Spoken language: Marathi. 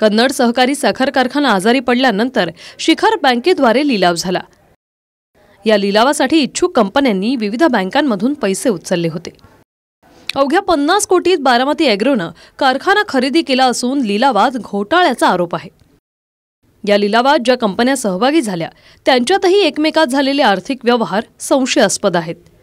कन्नड सहकारी साखर कारखाना आजारी पडल्यानंतर शिखर बँकेद्वारे लिलाव झाला या लिलावासाठी इच्छुक कंपन्यांनी विविध बँकांमधून पैसे उचलले होते अवघ्या पन्नास कोटीत बारामती अॅग्रोनं कारखाना खरेदी केला असून लिलावात घोटाळ्याचा आरोप आहे या लिलावात ज्या कंपन्या सहभागी झाल्या त्यांच्यातही एकमेकात झालेले आर्थिक व्यवहार संशयास्पद आहेत